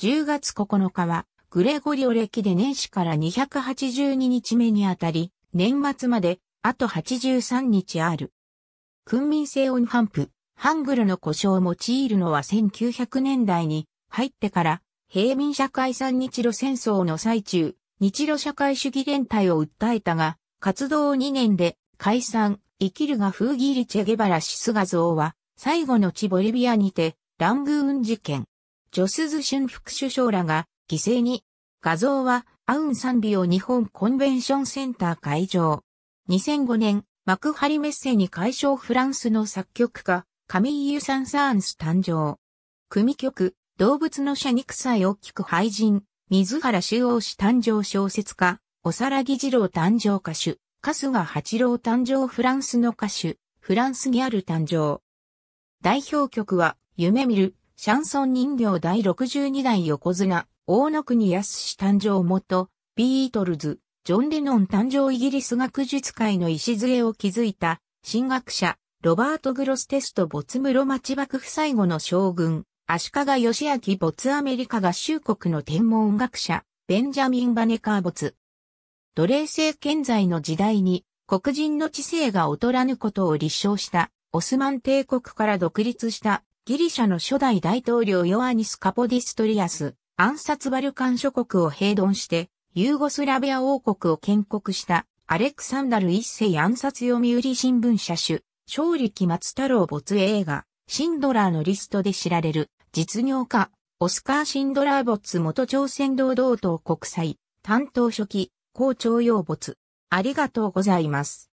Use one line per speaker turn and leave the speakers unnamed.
10月9日は、グレゴリオ歴で年始から282日目にあたり、年末まで、あと83日ある。訓民制音ハンプ、ハングルの故障を用いるのは1900年代に入ってから、平民社会三日露戦争の最中、日露社会主義連帯を訴えたが、活動2年で解散、生きるが風切りチェゲバラシスガゾは、最後の地ボリビアにて、ラングーン事件、ジョスズ・シュン副首相らが犠牲に、画像はアウンサンビオ日本コンベンションセンター会場。2005年、幕張メッセに解消フランスの作曲家、カミーユ・サンサーンス誕生。組曲、動物の社肉祭を聞く俳人、水原修王氏誕生小説家、おさらぎ二郎誕生歌手、カスガ八郎誕生フランスの歌手、フランスギャル誕生。代表曲は、夢見る、シャンソン人形第62代横綱、大野国康誕生元、ビートルズ、ジョン・レノン誕生イギリス学術界の礎を築いた、神学者、ロバート・グロステスト没室町幕府最後の将軍、足利義明没アメリカ合衆国の天文学者、ベンジャミン・バネカー没。奴隷制現在の時代に、黒人の知性が劣らぬことを立証した、オスマン帝国から独立したギリシャの初代大統領ヨアニス・カポディストリアス、暗殺バルカン諸国を併存して、ユーゴスラビア王国を建国したアレクサンダル一世暗殺読売新聞社主、勝利期松太郎没映画、シンドラーのリストで知られる実業家、オスカー・シンドラー没元朝鮮労働党国際担当書記、校長用没。ありがとうございます。